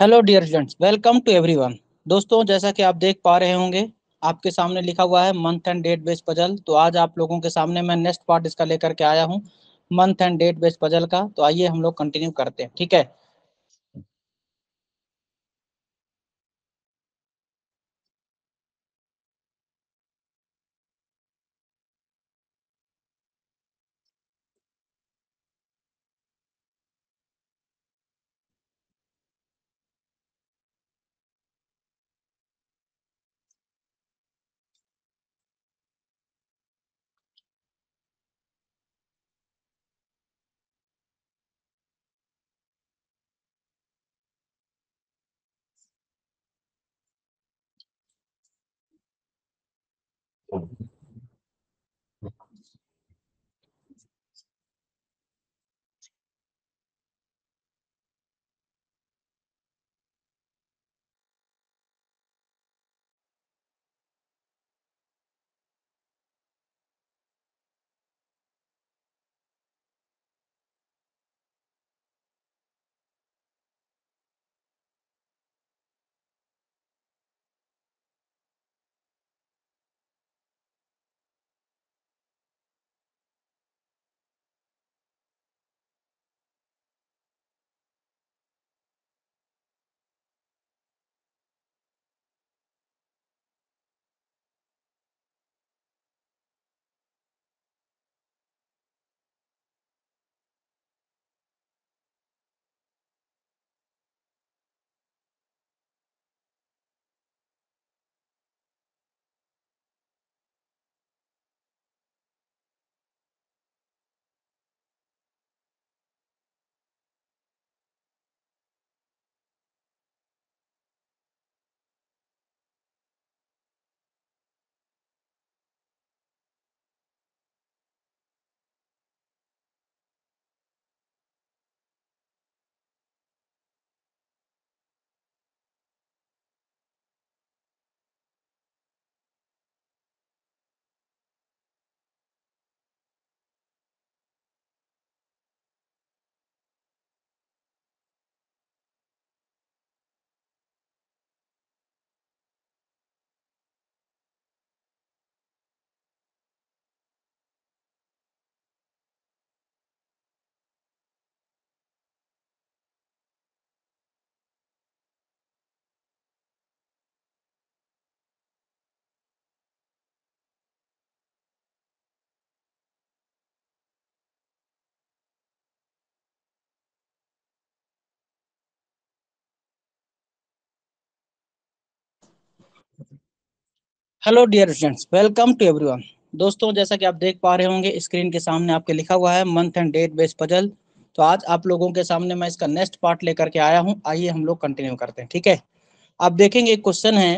Hello dear students welcome to everyone दोस्तों जैसा कि आप देख पा रहे होंगे आपके सामने लिखा हुआ है month and date base puzzle तो आज आप लोगों के सामने मैं नेक्स्ट पार्ट इसका लेकर के आया हूँ month and date base puzzle का तो आइए हम लोग कंटिन्यू करते हैं ठीक है Tchau. Então, hello dear students welcome to everyone दोस्तों जैसा कि आप देख पा रहे होंगे स्क्रीन के सामने आपके लिखा हुआ है month and date based puzzle तो आज आप लोगों के सामने मैं इसका नेक्स्ट पार्ट लेकर के आया हूं आइए हम लोग कंटिन्यू करते हैं ठीक है आप देखेंगे एक क्वेश्चन है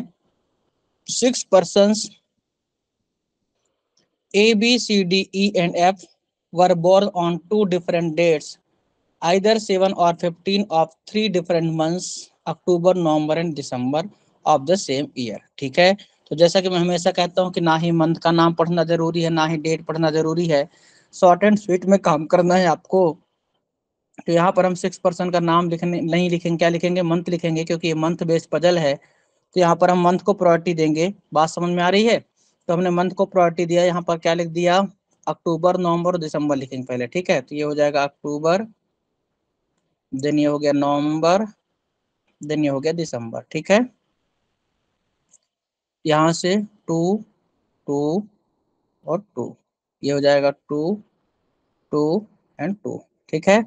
six person A B C D E and F were born on two different dates either seven or fifteen of three different month October November and December of the same year ठीक है तो जैसा कि मैं हमेशा कहता हूँ कि ना ही मंथ का नाम पढ़ना जरूरी है ना ही डेट पढ़ना जरूरी है शॉर्ट एंड स्वीट में काम करना है आपको तो यहाँ पर हम सिक्स पर्सन का नाम लिखने नहीं लिखेंगे क्या लिखेंगे मंथ लिखेंगे क्योंकि ये मंथ बेस्ड पजल है तो यहाँ पर हम मंथ को प्रायोरिटी देंगे बात समझ में आ रही है तो हमने मंथ को प्रायोरिटी दिया यहाँ पर क्या लिख दिया अक्टूबर नवंबर और दिसंबर लिखेंगे पहले ठीक है तो ये हो जाएगा अक्टूबर देन ये हो गया नवंबर देन ये हो गया दिसंबर ठीक है यहाँ से टू टू और टू ये हो जाएगा टू टू एंड टू ठीक है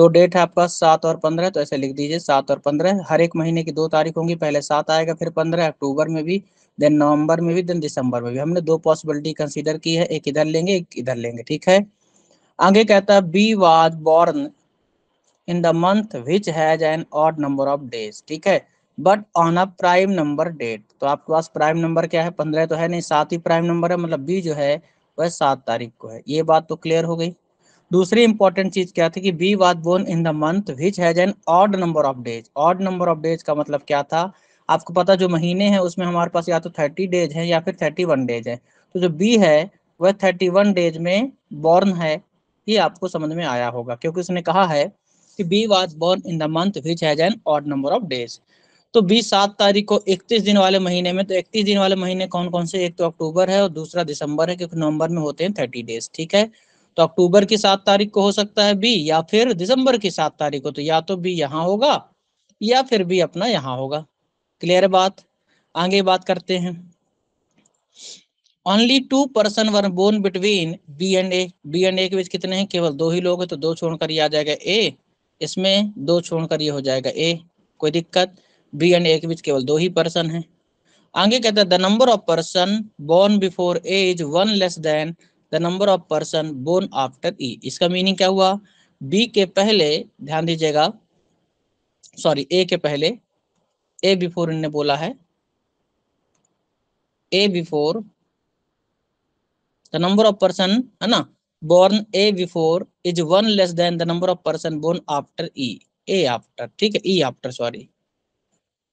दो डेट है आपका सात और पंद्रह तो ऐसे लिख दीजिए सात और पंद्रह हर एक महीने की दो तारीख होंगी पहले सात आएगा फिर पंद्रह अक्टूबर में भी देन नवंबर में भी देन दिसंबर में भी हमने दो पॉसिबिलिटी कंसीडर की है एक इधर लेंगे एक इधर लेंगे ठीक है आगे कहता है B was born in the month which has an odd number of days ठीक है but on a prime number date तो आपके पास प्राइम नंबर क्या है पंद्रह तो है नहीं सात ही प्राइम नंबर है मतलब बी जो है वह सात तारीख को है ये बात तो क्लियर हो गई दूसरी इंपॉर्टेंट चीज क्या थी कि B was born in the month which has an odd number of days odd number of days का मतलब क्या था आपको पता जो महीने हैं उसमें हमारे पास या तो थर्टी डेज है या फिर थर्टी वन डेज है तो जो बी है वह थर्टी वन डेज में बॉर्न है ये आपको समझ में आया होगा क्योंकि उसने कहा है कि B was born in the month which has an odd number of days तो बीस सात तारीख को इकतीस दिन वाले महीने में तो इकतीस दिन वाले महीने कौन कौन से एक तो अक्टूबर है और दूसरा दिसंबर है क्योंकि नवंबर में होते हैं थर्टी डेज ठीक है तो अक्टूबर की सात तारीख को हो सकता है बी या फिर दिसंबर की सात तारीख को तो या तो बी यहाँ होगा या फिर बी अपना यहाँ होगा क्लियर बात आगे बात करते हैं only two person were born between B and A B and A के बीच कितने हैं केवल दो ही लोग हैं तो दो छोड़कर ये आ जाएगा ए इसमें दो छोड़कर ये हो जाएगा ए कोई दिक्कत बी एंड ए के बीच केवल दो ही पर्सन है आगे कहता है the number of person born before A is one less than the number of person born after E इसका मीनिंग क्या हुआ बी के पहले ध्यान दीजिएगा सॉरी ए के पहले ए बिफोर इनने बोला है A before the number of person है ना born A before is one less than the number of person born after E A after ठीक है ई आफ्टर सॉरी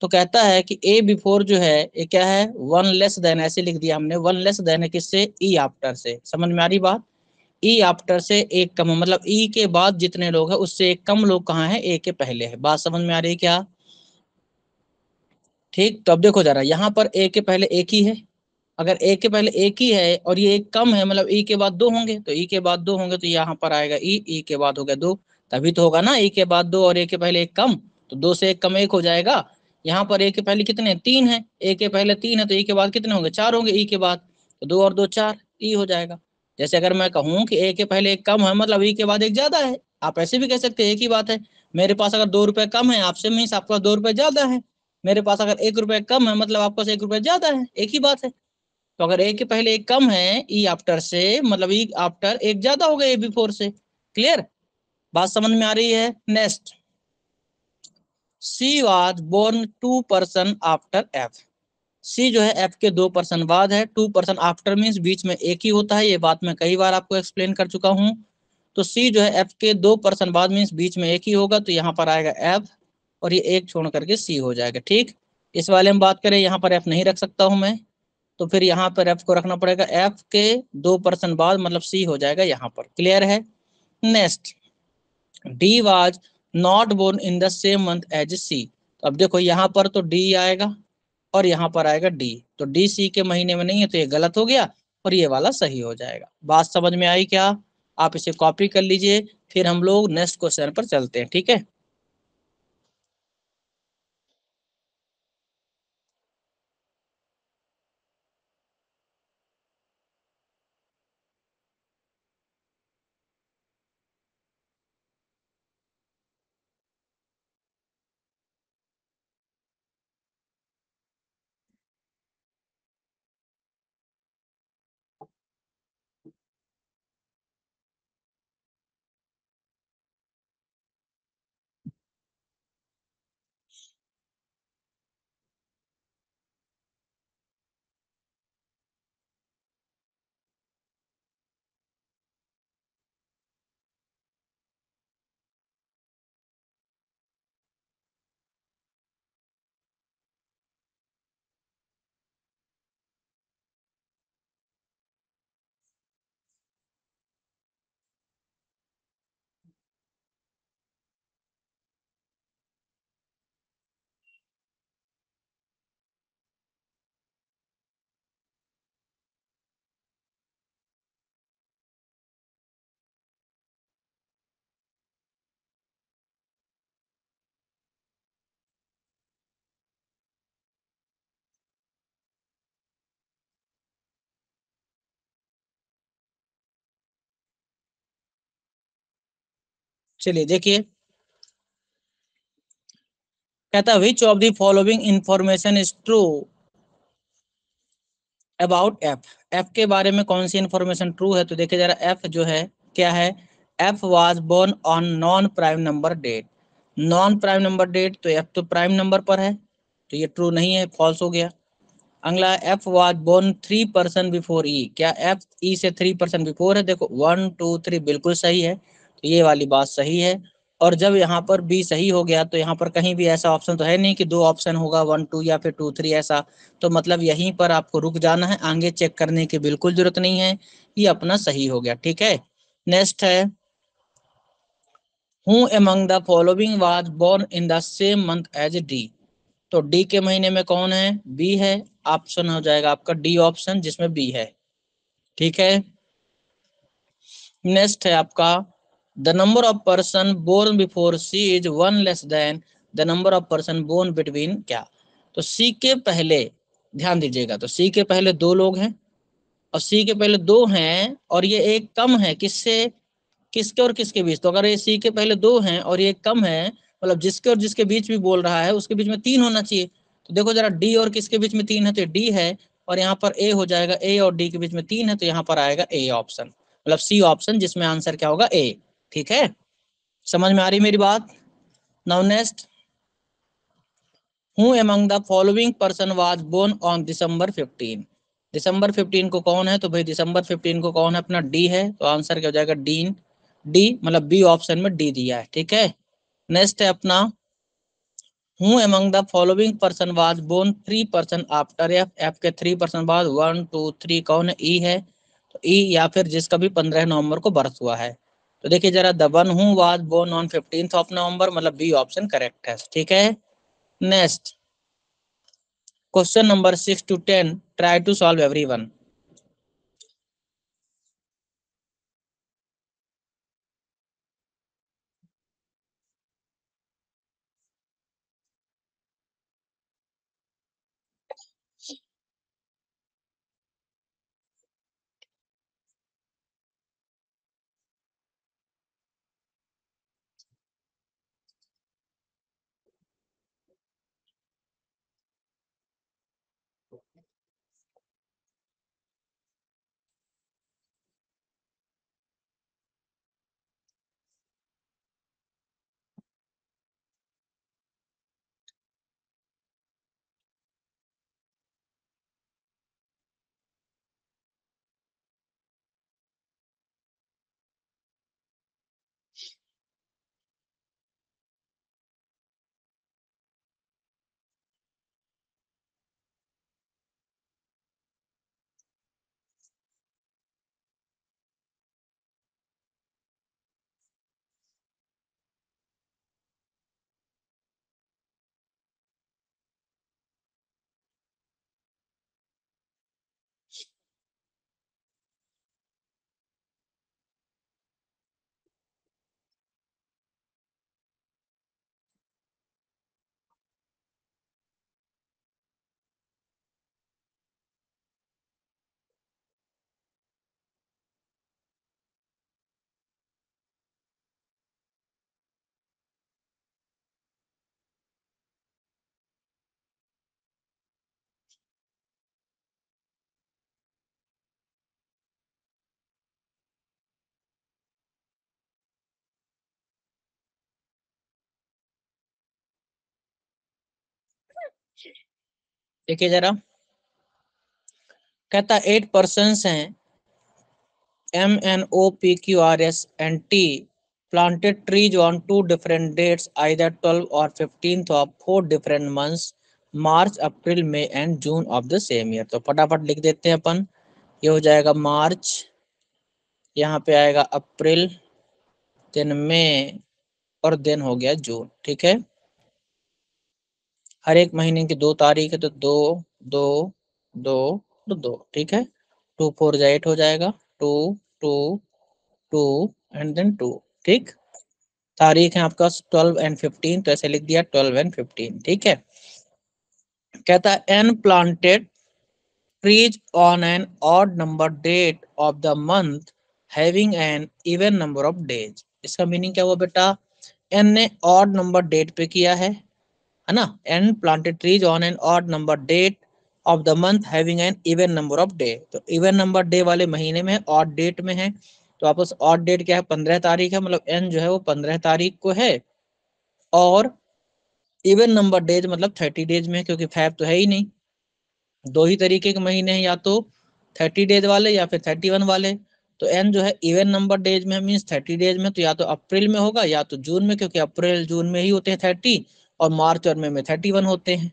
तो कहता है कि ए बिफोर जो है ये क्या है वन लेस देन ऐसे लिख दिया हमने वन लेस देन है किससे ई e आफ्टर से समझ में आ रही बात ई e आफ्टर से एक कम मतलब ई e के बाद जितने लोग हैं उससे एक कम लोग कहाँ हैं ए के पहले है बात समझ में आ रही है क्या ठीक तो अब देखो जरा यहाँ पर ए के पहले एक ही है अगर ए के पहले एक ही है और ये एक कम है मतलब ई के बाद दो होंगे तो ई के बाद दो होंगे तो यहाँ पर आएगा ई ई के बाद हो गया दो तभी तो होगा ना ई के बाद दो और ए के पहले एक कम तो दो से एक कम एक हो जाएगा यहाँ पर ए के पहले कितने तीन है ए के पहले तीन है तो ए के बाद कितने होंगे चार होंगे ई के बाद तो दो और दो चार ई हो जाएगा जैसे अगर मैं कहूँ कि ए के पहले एक कम है मतलब ई के बाद एक ज्यादा है आप ऐसे भी कह सकते हैं एक ही बात है मेरे पास अगर दो रुपए कम है आपसे आपके पास दो रुपए ज्यादा है मेरे पास अगर एक रुपए कम है मतलब आपके पास एक रुपए ज्यादा है एक ही बात है तो अगर ए के पहले एक कम है ई आफ्टर से मतलब ई आफ्टर एक ज्यादा हो गया ए बिफोर से क्लियर बात समझ में आ रही है next C was born two person after F C जो है एफ के दो पर्सन बाद है टू पर्सन आफ्टर मीन बीच में एक ही होता है ये बात मैं कई बार आपको एक्सप्लेन कर चुका हूँ तो सी जो है एफ के दो पर्सन बाद मीन बीच में एक ही होगा तो यहाँ पर आएगा एफ और ये एक छोड़ करके सी हो जाएगा ठीक इस वाले में बात करें यहाँ पर एफ नहीं रख सकता हूं मैं तो फिर यहाँ पर एफ को रखना पड़ेगा एफ के दो पर्सन बाद मतलब सी हो जाएगा यहाँ पर क्लियर है next D was not born in the same month as C अब देखो यहाँ पर तो डी आएगा और यहाँ पर आएगा डी तो डी सी के महीने में नहीं है तो ये गलत हो गया और ये वाला सही हो जाएगा बात समझ में आई क्या आप इसे कॉपी कर लीजिए फिर हम लोग नेक्स्ट क्वेश्चन पर चलते हैं ठीक है चलिए देखिए कहता which of the following information is true about F F के बारे में कौन सी इंफॉर्मेशन ट्रू है तो देखिए जरा एफ जो है क्या है F was born on non prime number date non prime number date तो एफ तो प्राइम नंबर पर है तो ये ट्रू नहीं है फॉल्स हो गया अगला F was born three person before E क्या एफ ई e से थ्री परसेंट बिफोर है देखो वन टू थ्री बिल्कुल सही है ये वाली बात सही है और जब यहाँ पर बी सही हो गया तो यहाँ पर कहीं भी ऐसा ऑप्शन तो है नहीं कि दो ऑप्शन होगा वन टू या फिर टू थ्री ऐसा तो मतलब यहीं पर आपको रुक जाना है आगे चेक करने की बिल्कुल जरूरत नहीं है ये अपना सही हो गया ठीक है नेक्स्ट है who among the following was born in the same month as D तो डी के महीने में कौन है बी है ऑप्शन हो जाएगा आपका डी ऑप्शन जिसमें बी है ठीक है नेक्स्ट है आपका the number of person born before c is one less than the number of person born between क्या तो c के पहले ध्यान दीजिएगा तो c के पहले दो लोग हैं और c के पहले दो हैं और ये एक कम है किससे किसके और किसके बीच तो अगर ये c के पहले दो हैं और ये कम है मतलब जिसके और जिसके बीच भी बोल रहा है उसके बीच में तीन होना चाहिए तो देखो जरा डी और किसके बीच में तीन है तो डी है और यहाँ पर ए हो जाएगा ए और डी के बीच में तीन है तो यहाँ पर आएगा ए ऑप्शन मतलब सी ऑप्शन जिसमें आंसर क्या होगा ए ठीक है समझ में आ रही मेरी बात now next who among the following person was born on December 15 दिसंबर 15 को कौन है तो भाई दिसंबर 15 को कौन है अपना डी है तो आंसर क्या हो जाएगा डीन डी मतलब बी ऑप्शन में डी दिया है ठीक है नेक्स्ट है अपना who among the following person was born three person after F F के थ्री पर्सन बाद वन टू थ्री कौन है ई e है तो ई e या फिर जिसका भी पंद्रह नवंबर को बर्थ हुआ है तो देखिए जरा the one who was born on fifteenth of November मतलब बी ऑप्शन करेक्ट है ठीक है next question number six to ten try to solve every one देखिए जरा कहता एट पर्सन हैं M N O P Q R S N T planted trees on two different dates either twelve और fifteen of four different months March April May and June of the same year तो फटाफट लिख देते हैं अपन ये हो जाएगा मार्च यहाँ पे आएगा अप्रैल देन मई और देन हो गया जून ठीक है हर एक महीने की दो तारीख है तो दो दो दो तो दो ठीक है टू फोर जो एट हो जाएगा two two two and then two ठीक तारीख है आपका ट्वेल्व एंड फिफ्टीन तो ऐसे लिख दिया ट्वेल्व एंड फिफ्टीन ठीक है कहता है N planted trees on an odd number date of the month having an even number of days इसका मीनिंग क्या हुआ बेटा एन ने ऑड नंबर डेट पे किया है है ना and planted trees on an odd number date of the month having an even number of day तो इवन नंबर डे वाले महीने में ऑड डेट में है तो आपको ऑड डेट क्या है पंद्रह तारीख है मतलब एन जो है वो पंद्रह तारीख को है और इवन नंबर डेज मतलब थर्टी डेज में है क्योंकि फैब तो है ही नहीं दो ही तरीके के महीने हैं या तो थर्टी डेज वाले या फिर थर्टी वन वाले तो एन जो है इवन नंबर डेज में मीन्स थर्टी डेज में तो या तो अप्रैल में होगा या तो जून में क्योंकि अप्रैल जून में ही होते हैं थर्टी और मार्च और मे में थर्टी वन होते हैं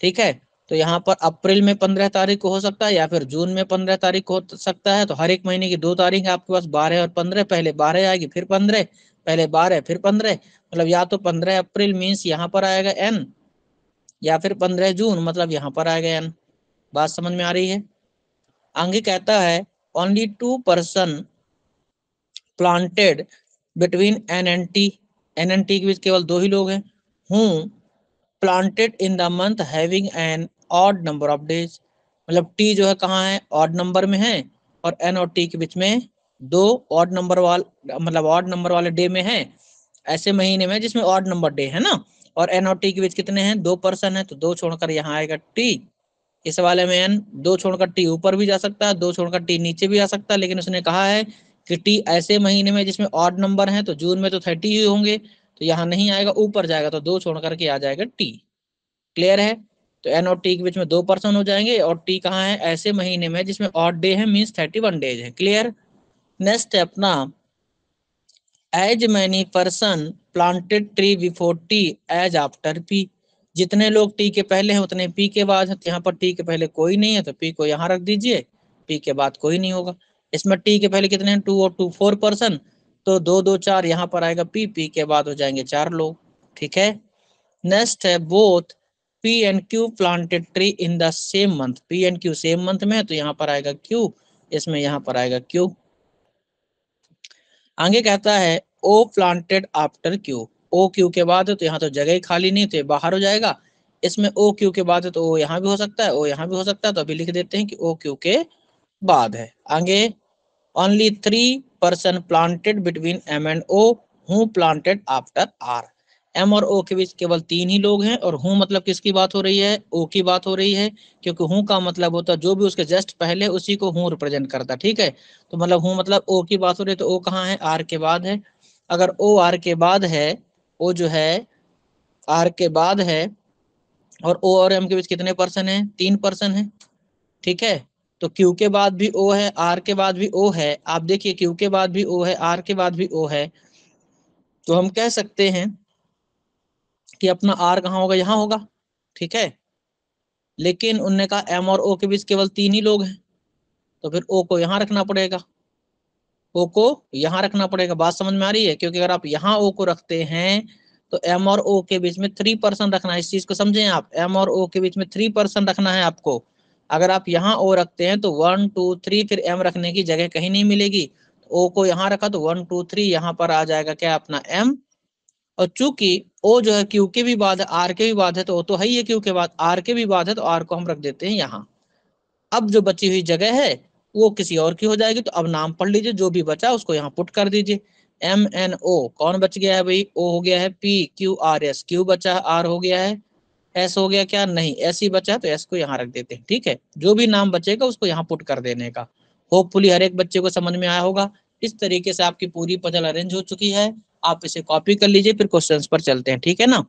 ठीक है तो यहाँ पर अप्रैल में पंद्रह तारीख को हो सकता है या फिर जून में पंद्रह तारीख को हो सकता है तो हर एक महीने की दो तारीख है आपके पास बारह और पंद्रह पहले बारह आएगी फिर पंद्रह पहले बारह फिर पंद्रह मतलब या तो पंद्रह अप्रैल मीन्स यहाँ पर आएगा एन या फिर पंद्रह जून मतलब यहाँ पर आएगा एन बात समझ में आ रही है आगे कहता है only two person planted between N N T N N T के बीच केवल दो ही लोग हैं who planted in the month having an odd number of days मतलब टी जो है कहाँ है ऑड नंबर में है और एन और टी के बीच में दो ऑड नंबर वाल मतलब ऑड नंबर वाले डे में है ऐसे महीने में जिसमें ऑड नंबर डे है ना और एन और टी के बीच कितने हैं दो पर्सन है तो दो छोड़कर यहाँ आएगा टी इस वाले में एन दो छोड़कर टी ऊपर भी जा सकता है दो छोड़कर टी नीचे भी आ सकता है लेकिन उसने कहा है कि टी ऐसे महीने में जिसमें ऑड नंबर है तो जून में तो थर्टी ही होंगे तो यहाँ नहीं आएगा ऊपर जाएगा तो दो छोड़ करके आ जाएगा टी क्लियर है तो एन और टी के बीच में दो पर्सन हो जाएंगे और टी कहाँ है ऐसे महीने में जिसमें ऑड डे है मीन्स थर्टी वन डेज है क्लियर नेक्स्ट है अपना as many person planted tree before T as after P जितने लोग टी के पहले हैं उतने पी के बाद हैं तो यहाँ पर टी के पहले कोई नहीं है तो पी को यहाँ रख दीजिए पी के बाद कोई नहीं होगा इसमें टी के पहले कितने हैं टू और टू फोर पर्सन तो दो दो चार यहाँ पर आएगा पी पी के बाद हो जाएंगे चार लोग ठीक है नेक्स्ट है both P and Q planted tree in the same month P and Q same month में है तो यहाँ पर आएगा क्यू इसमें यहाँ पर आएगा क्यू आगे कहता है O planted after Q O Q के बाद है तो यहाँ तो जगह ही खाली नहीं तो बाहर हो जाएगा इसमें ओ क्यू के बाद है तो ओ यहाँ भी हो सकता है ओ यहाँ भी हो सकता है तो अभी लिख देते हैं कि ओ क्यू के बाद है आगे only three person planted between M and O who planted after R M और ओ के बीच केवल तीन ही लोग हैं और हूँ मतलब किसकी बात हो रही है ओ की बात हो रही है क्योंकि हूँ का मतलब होता है जो भी उसके जस्ट पहले उसी को हूँ रिप्रेजेंट करता ठीक है तो मतलब हूँ मतलब ओ की बात हो रही है तो ओ कहाँ है आर के बाद है अगर ओ आर के बाद है ओ जो है आर के बाद है और ओ और एम के बीच कितने पर्सन है तीन पर्सन है ठीक है तो क्यू के बाद भी ओ है आर के बाद भी ओ है आप देखिए क्यू के बाद भी ओ है आर के बाद भी ओ है तो हम कह सकते हैं कि अपना आर कहाँ होगा यहाँ होगा ठीक है लेकिन उनने कहा एम और ओ के बीच केवल तीन ही लोग हैं तो फिर ओ को यहाँ रखना पड़ेगा ओ को यहाँ रखना पड़ेगा बात समझ में आ रही है क्योंकि अगर आप यहाँ ओ को रखते हैं तो एम और ओ के बीच में थ्री पर्सन रखना है इस चीज को समझें आप एम और ओ के बीच में थ्री पर्सन रखना है आपको अगर आप यहाँ ओ रखते हैं तो वन टू थ्री फिर एम रखने की जगह कहीं नहीं मिलेगी ओ तो को यहाँ रखा तो वन टू थ्री यहाँ पर आ जाएगा क्या अपना एम और चूंकि ओ जो है क्यू के भी बाद है आर के भी बाद है तो ओ तो है ही है क्यू के बाद आर के भी बाद है तो आर को हम रख देते हैं यहाँ अब जो बची हुई जगह है वो किसी और की हो जाएगी तो अब नाम पढ़ लीजिए जो भी बचा उसको यहाँ पुट कर दीजिए एम एन ओ कौन बच गया है भाई ओ हो गया है P Q R S Q बचा है आर हो गया है एस हो गया क्या नहीं एस ही बचा तो एस को यहाँ रख देते हैं ठीक है जो भी नाम बचेगा उसको यहाँ पुट कर देने का होपफुली हर एक बच्चे को समझ में आया होगा इस तरीके से आपकी पूरी पजल अरेंज हो चुकी है आप इसे कॉपी कर लीजिए फिर क्वेश्चंस पर चलते हैं ठीक है ना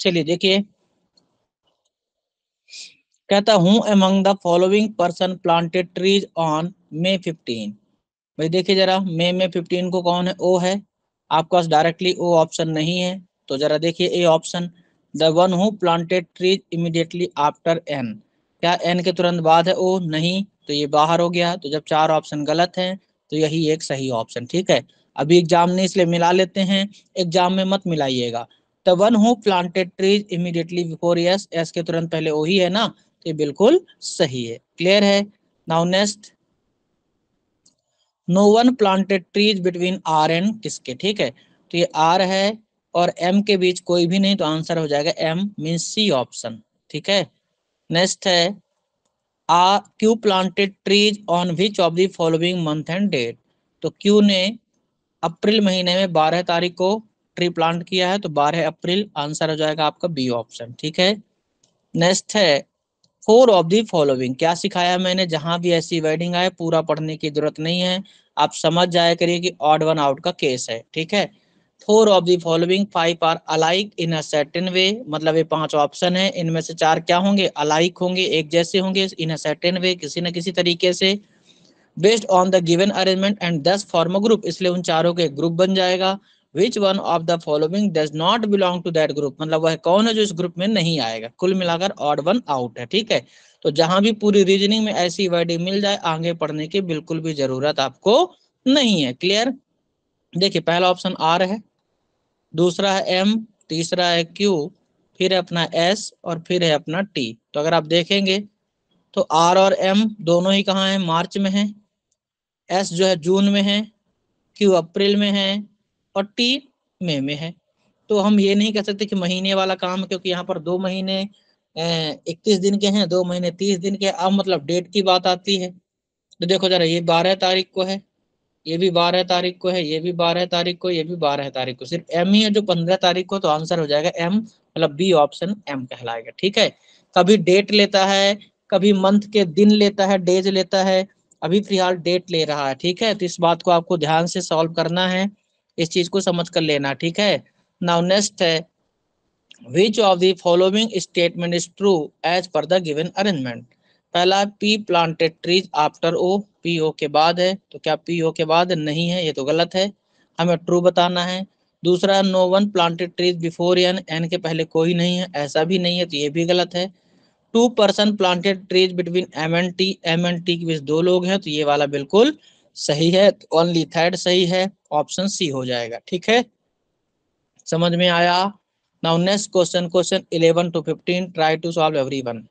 चलिए देखिए कहता हूं among the following person planted trees on May fifteen भाई देखिए जरा मे में फिफ्टीन को कौन है ओ है आपके पास डायरेक्टली ओ ऑप्शन नहीं है तो जरा देखिए A option the one who planted trees immediately after N क्या एन के तुरंत बाद है ओ नहीं तो ये बाहर हो गया तो जब चार ऑप्शन गलत है तो यही एक सही ऑप्शन ठीक है अभी एग्जाम नहीं इसलिए मिला लेते हैं एग्जाम में मत मिलाइएगा the one who planted trees immediately before S S के तुरंत पहले वही है ना तो ये बिल्कुल सही है क्लियर है now next no one planted trees between R and किसके ठीक है तो ये आर है और एम के बीच कोई भी नहीं तो आंसर हो जाएगा एम मीन्स सी ऑप्शन ठीक है नेक्स्ट है आ Q planted trees on which of the following month and date तो क्यू ने अप्रैल महीने में बारह तारीख को ट्री प्लांट किया है तो बारह अप्रैल आंसर हो जाएगा आपका बी ऑप्शन ठीक है नेक्स्ट है फोर ऑफ दी फॉलोइंग क्या सिखाया मैंने जहां भी ऐसी वेडिंग आए पूरा पढ़ने की जरूरत नहीं है आप समझ जाया करिए कि ऑड वन आउट का केस है ठीक है four of the following five are alike in a certain way मतलब ये पांच ऑप्शन है इनमें से चार क्या होंगे अलाइक होंगे एक जैसे होंगे इन अटन वे किसी न किसी तरीके से based on the given arrangement and thus form group इसलिए उन चारों के ग्रुप बन जाएगा which one of the following does not belong to that group मतलब वह कौन है जो इस ग्रुप में नहीं आएगा कुल मिलाकर ऑड वन आउट है ठीक है तो जहां भी पूरी रीजनिंग में ऐसी वर्डिंग मिल जाए आगे पढ़ने की बिल्कुल भी जरूरत आपको नहीं है क्लियर देखिए पहला ऑप्शन आर है दूसरा है एम तीसरा है क्यू फिर है अपना एस और फिर है अपना टी तो अगर आप देखेंगे तो आर और एम दोनों ही कहाँ हैं मार्च में हैं एस जो है जून में है क्यू अप्रैल में है और टी मे में है तो हम ये नहीं कह सकते कि महीने वाला काम क्योंकि यहाँ पर दो महीने इकतीस दिन के हैं दो महीने तीस दिन के अब मतलब डेट की बात आती है तो देखो जरा ये बारह तारीख को है ये भी बारह तारीख को है ये भी बारह तारीख को ये भी बारह तारीख को सिर्फ एम ही है जो पंद्रह तारीख को तो आंसर हो जाएगा एम मतलब बी ऑप्शन एम कहलाएगा ठीक है कभी डेट लेता है कभी मंथ के दिन लेता है डेज लेता है अभी फिलहाल डेट ले रहा है ठीक है तो इस बात को आपको ध्यान से सॉल्व करना है इस चीज को समझ कर लेना ठीक है नाउ नेक्स्ट है which of the following statement is true as per the given arrangement पहला P planted trees after O P O के बाद है तो क्या पी ओ के बाद नहीं है ये तो गलत है हमें ट्रू बताना है दूसरा no one planted trees before N N के पहले कोई नहीं है ऐसा भी नहीं है तो ये भी गलत है two person planted trees between M N T M N T के बीच दो लोग हैं तो ये वाला बिल्कुल सही है ओनली थर्ड सही है ऑप्शन सी हो जाएगा ठीक है समझ में आया now next question question eleven to fifteen try to solve every one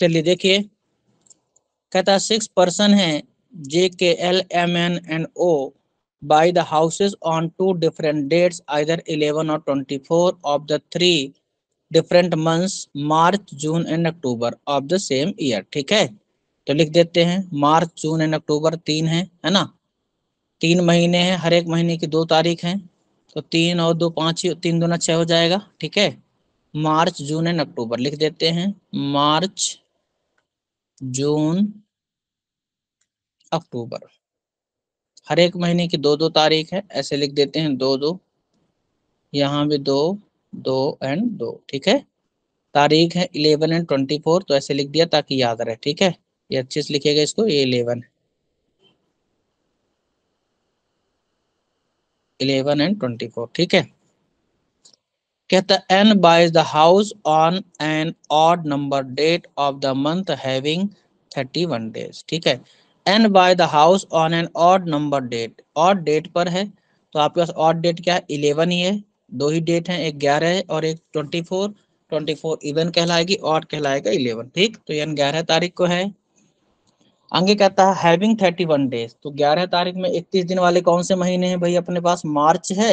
चलिए देखिए कहता सिक्स पर्सन है J K L M N and O the houses on two different dates either eleven और twenty four of the three different months March June and October of the same year ठीक है तो लिख देते हैं मार्च June and अक्टूबर तीन है है ना तीन महीने हैं हर एक महीने की दो तारीख है तो तीन और दो पाँच तीन दो न छः हो जाएगा ठीक है मार्च जून एंड अक्टूबर लिख देते हैं मार्च जून अक्टूबर हर एक महीने की दो दो तारीख है ऐसे लिख देते हैं दो दो यहाँ भी दो दो एंड दो ठीक है तारीख है इलेवन एंड ट्वेंटी फोर तो ऐसे लिख दिया ताकि याद रहे ठीक है ये अच्छे से लिखेगा इसको ये eleven eleven and twenty four ठीक है कहता N buys the house on an odd number date of the month having thirty one days ठीक है N buy the house on an odd number date odd date पर है तो आपके पास odd date क्या है इलेवन ही है दो ही डेट है एक ग्यारह है और एक twenty four twenty four even कहलाएगी ऑड कहलाएगा इलेवन ठीक तो ये ग्यारह तारीख को है आगे कहता है हैविंग थर्टी वन डेज तो ग्यारह तारीख में इकतीस दिन वाले कौन से महीने हैं भाई अपने पास मार्च है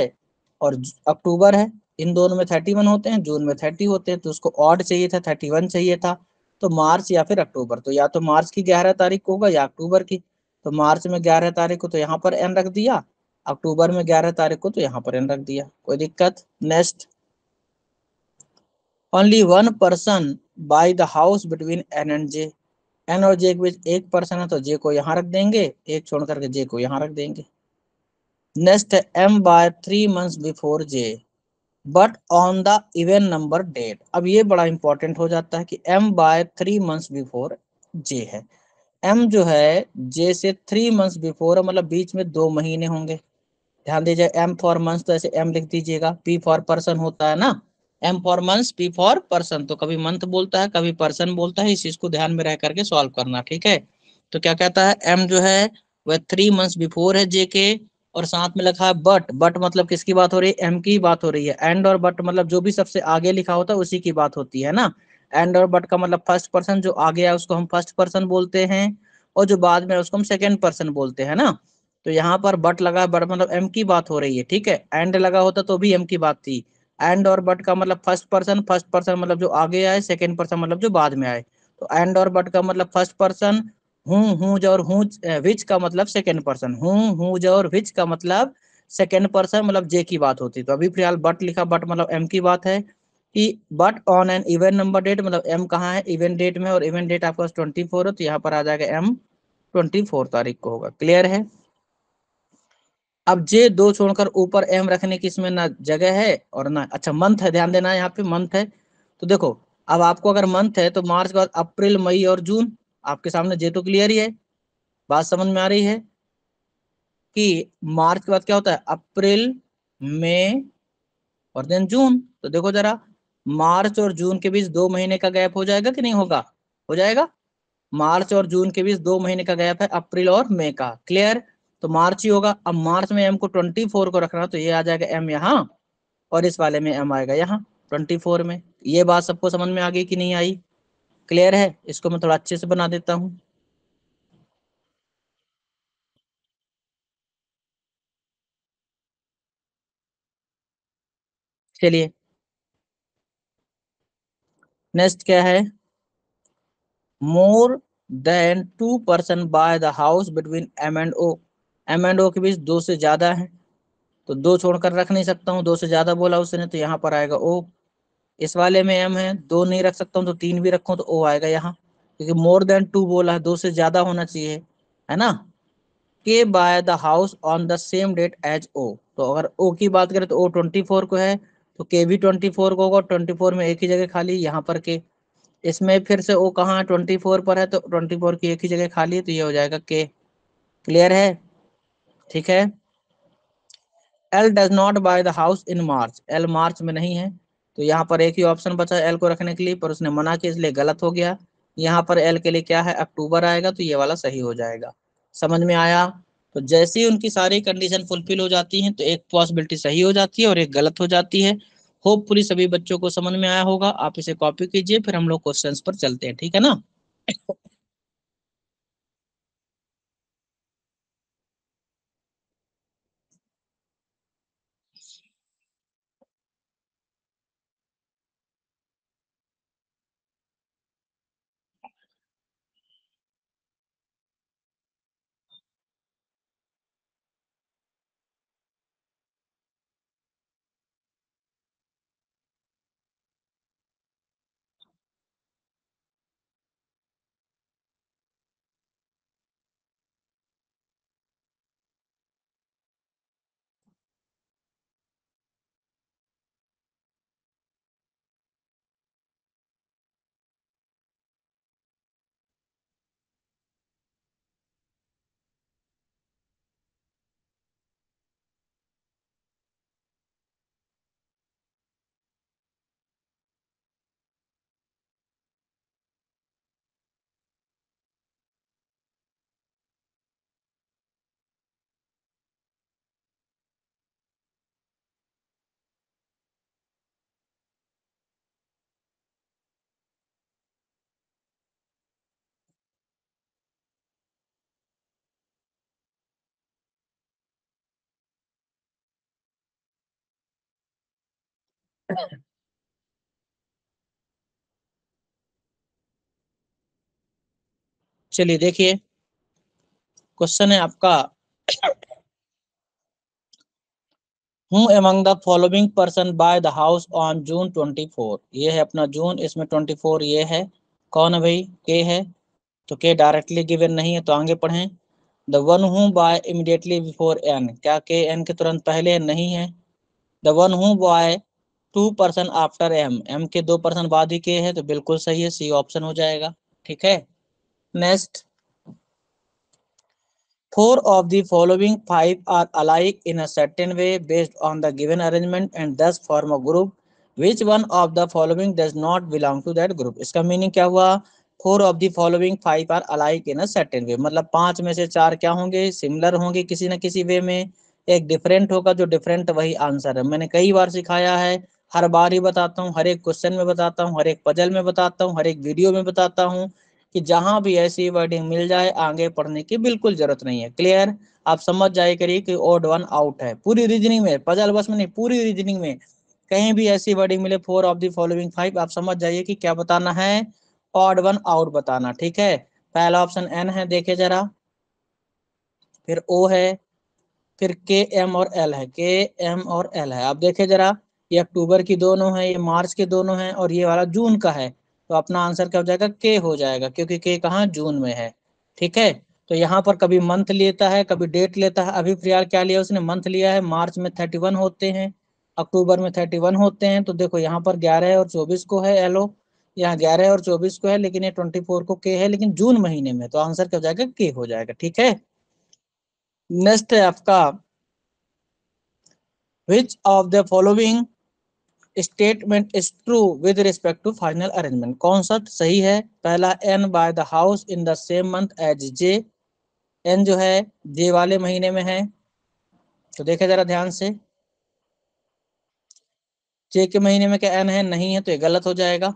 और अक्टूबर है इन दोनों में थर्टी वन होते हैं जून में थर्टी होते हैं तो उसको ऑड चाहिए था थर्टी वन चाहिए था तो मार्च या फिर अक्टूबर तो या तो मार्च की ग्यारह तारीख को होगा या अक्टूबर की तो मार्च में ग्यारह तारीख को तो यहाँ पर एन रख दिया अक्टूबर में ग्यारह तारीख को तो यहाँ पर एन रख दिया कोई दिक्कत next only one person buy the house between N and J N और जे के बीच एक पर्सन है तो जे को यहाँ रख देंगे एक छोड़ करके जे को यहाँ रख देंगे नेक्स्ट है M buy three months before J but on the even number date अब ये बड़ा इंपॉर्टेंट हो जाता है कि M buy three months before J है एम जो है जे से थ्री मंथ्स बिफोर मतलब बीच में दो महीने होंगे ध्यान दीजिए एम फॉर मंथ तो ऐसे एम लिख दीजिएगा पी फॉर पर्सन होता है ना M for month P for person तो कभी मंथ बोलता है कभी पर्सन बोलता है इस चीज को ध्यान में रह करके सॉल्व करना ठीक है तो क्या कहता है एम जो है वह थ्री मंथ्स बिफोर है जे के और साथ में लिखा है बट बट मतलब किसकी बात हो रही है एम की बात हो रही है एंड और बट मतलब जो भी सबसे आगे लिखा होता है उसी की बात होती है ना एंड और बट का मतलब फर्स्ट पर्सन जो आगे है उसको हम फर्स्ट पर्सन बोलते हैं और जो बाद में उसको हम सेकेंड पर्सन बोलते हैं ना तो यहाँ पर बट लगा बट मतलब एम की बात हो रही है ठीक है एंड लगा होता तो भी एम की बात थी एंड और बट का मतलब फर्स्ट पर्सन फर्स्ट पर्सन मतलब जो आगे आए सेकेंड पर्सन मतलब जो बाद में आए तो एंड और बट का मतलब फर्स्ट पर्सन हूँ हूज और हूज विच का मतलब सेकेंड पर्सन हूँ हूज और विच का मतलब सेकेंड पर्सन मतलब जे की बात होती तो अभी फिलहाल बट लिखा बट मतलब एम की बात है कि but on an event number date मतलब एम कहाँ है इवेंट डेट में और इवेंट डेट आपके पास ट्वेंटी फोर है तो यहाँ पर आ जाएगा एम ट्वेंटी फोर तारीख को होगा क्लियर है अब जे दो छोड़कर ऊपर एम रखने की इसमें ना जगह है और ना अच्छा मंथ है ध्यान देना यहाँ पे मंथ है तो देखो अब आपको अगर मंथ है तो मार्च के बाद अप्रैल मई और जून आपके सामने जे तो क्लियर ही है बात समझ में आ रही है कि मार्च के बाद क्या होता है अप्रैल मई और देन जून तो देखो जरा मार्च और जून के बीच दो महीने का गैप हो जाएगा कि नहीं होगा हो जाएगा मार्च और जून के बीच दो महीने का गैप है अप्रैल और मई का क्लियर तो मार्च ही होगा अब मार्च में एम को ट्वेंटी फोर को रखना तो ये आ जाएगा एम यहाँ और इस वाले में एम आएगा यहाँ ट्वेंटी फोर में ये बात सबको समझ में आ गई कि नहीं आई क्लियर है इसको मैं थोड़ा अच्छे से बना देता हूं चलिए नेक्स्ट क्या है more than two person buy the house between M and O M and O के बीच दो से ज्यादा है तो दो छोड़कर रख नहीं सकता हूं दो से ज्यादा बोला उसने तो यहां पर आएगा ओ इस वाले में एम है दो नहीं रख सकता हूँ तो तीन भी रखो तो ओ आएगा यहाँ क्योंकि मोर देन टू बोला है दो से ज्यादा होना चाहिए है ना K buy the house on the same date as O तो अगर ओ की बात करें तो ओ ट्वेंटी फोर को है तो के भी ट्वेंटी फोर को होगा ट्वेंटी फोर में एक ही जगह खाली यहाँ पर के इसमें फिर से ओ कहाँ है ट्वेंटी फोर पर है तो ट्वेंटी फोर की एक ही जगह खाली है तो ये हो जाएगा के क्लियर है ठीक है L does not buy the house in March L मार्च में नहीं है तो यहाँ पर एक ही ऑप्शन बचा एल को रखने के लिए पर उसने मना किया इसलिए गलत हो गया यहाँ पर एल के लिए क्या है अक्टूबर आएगा तो ये वाला सही हो जाएगा समझ में आया तो जैसे ही उनकी सारी कंडीशन फुलफिल हो जाती है तो एक पॉसिबिलिटी सही हो जाती है और एक गलत हो जाती है होपफुली सभी बच्चों को समझ में आया होगा आप इसे कॉपी कीजिए फिर हम लोग क्वेश्चन पर चलते हैं ठीक है ना चलिए देखिए क्वेश्चन है आपका who among the following person buy the house on June 24 ये है अपना जून इसमें 24 ये है कौन है भाई के है तो के डायरेक्टली गिवन नहीं है तो आगे पढ़ें the one who buy immediately before N क्या के एन के तुरंत पहले नहीं है the one who buy two person after M M के दो परसेंट बाद ही के है तो बिल्कुल सही है सी ऑप्शन हो जाएगा ठीक है next four of the following five are alike in a certain way based on the given arrangement and thus form a group which one of the following does not belong to that group इसका meaning क्या हुआ four of the following five are alike in certain way मतलब पांच में से चार क्या होंगे सिमिलर होंगे किसी न किसी वे में एक डिफरेंट होगा जो डिफरेंट वही आंसर है मैंने कई बार सिखाया है हर बार ही बताता हूँ हर एक क्वेश्चन में बताता हूँ हर एक पजल में बताता हूँ हर एक वीडियो में बताता हूँ कि जहां भी ऐसी वर्डिंग मिल जाए आगे पढ़ने की बिल्कुल जरूरत नहीं है क्लियर आप समझ जाए करिए कि ओड वन आउट है पूरी रीजनिंग में पजल बस में नहीं पूरी रीजनिंग में कहीं भी ऐसी वर्डिंग मिले four of the following five आप समझ जाइए कि क्या बताना है ऑड वन आउट बताना ठीक है पहला ऑप्शन एन है देखे जरा फिर ओ है फिर के एम और एल है के एम और एल है आप देखे जरा ये अक्टूबर की दोनों है ये मार्च के दोनों है और ये वाला जून का है तो अपना आंसर क्या हो जाएगा के हो जाएगा क्योंकि के कहा जून में है ठीक है तो यहाँ पर कभी मंथ लेता है कभी डेट लेता है अभी फिलहाल क्या लिया उसने मंथ लिया है मार्च में थर्टी वन होते हैं अक्टूबर में थर्टी वन होते हैं तो देखो यहाँ पर ग्यारह और चौबीस को है एलो यहाँ ग्यारह और चौबीस को है लेकिन ये ट्वेंटी फोर को के है लेकिन जून महीने में तो आंसर क्या हो जाएगा के हो जाएगा ठीक है नेक्स्ट है आपका which of the following statement is true with respect to final arrangement कौन सा सही है पहला N buy the house in the same month as J N जो है जे वाले महीने में है तो देखे जरा ध्यान से जे के महीने में क्या एन है नहीं है तो ये गलत हो जाएगा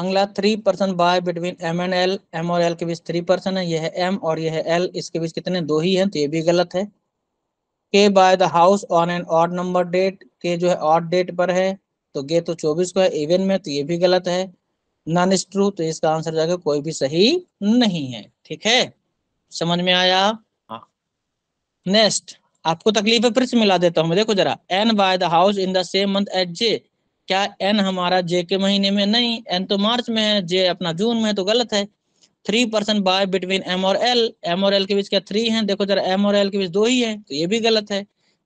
अगला three percent buy between M and L M और एल के बीच थ्री परसेंट है यह है एम और यह है एल इसके बीच कितने दो ही हैं तो ये भी गलत है K buy the house on an odd number date K जो है ऑड डेट पर है तो गे तो चौबीस को है इवन में तो ये भी गलत है नॉन स्ट्रू तो इसका आंसर जाके कोई भी सही नहीं है ठीक है समझ में आया नेक्स्ट हाँ। आपको तकलीफ है फिर से मिला देता हूँ देखो जरा N buy the house in the same month at J क्या एन हमारा जे के महीने में नहीं एन तो मार्च में है जे अपना जून में है तो गलत है three percent buy between M और एल एम और एल के बीच क्या थ्री है देखो जरा एम और एल के बीच दो ही है तो ये भी गलत है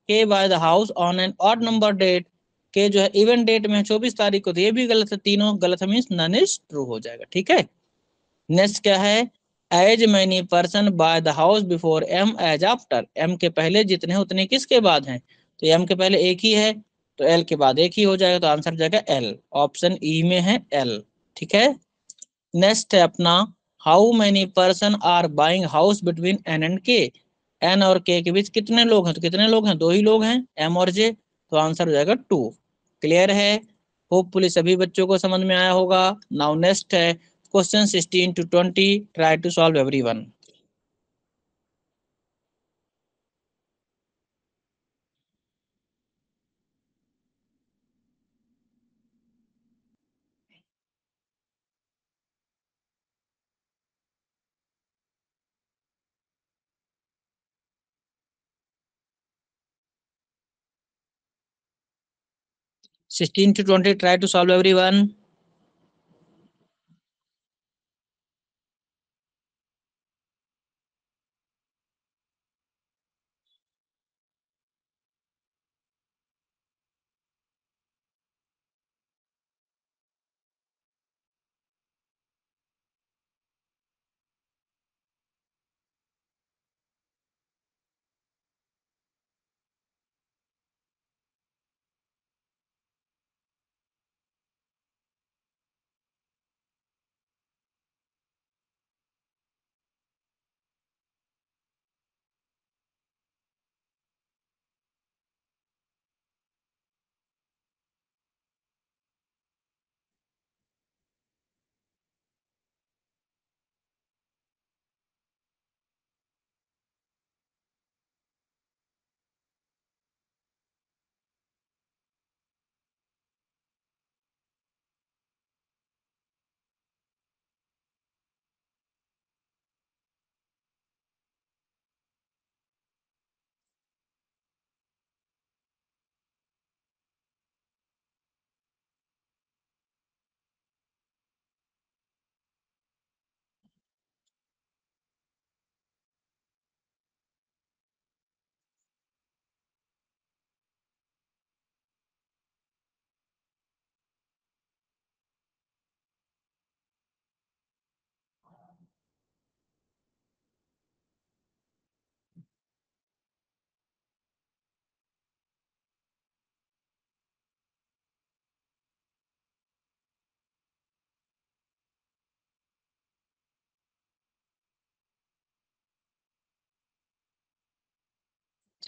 K buy the house on an odd number date K जो है इवेंट डेट में चौबीस तारीख को तो ये भी गलत है तीनों गलत है मीन नन इज ट्रू हो जाएगा ठीक है नेक्स्ट क्या है as many person buy the house before M as after M के पहले जितने उतने किसके बाद हैं तो एम के पहले एक ही है तो एल के बाद एक ही हो जाएगा तो आंसर जाएगा एल ऑप्शन ई में है एल ठीक है नेक्स्ट है अपना how many person are buying house between N and K N और के के बीच कितने लोग हैं तो कितने लोग हैं दो ही लोग हैं एम और जे तो आंसर हो जाएगा टू क्लियर है होपफुली सभी बच्चों को समझ में आया होगा नाउ नेक्स्ट है question sixteen to twenty try to solve every one 16 to 20 try to solve everyone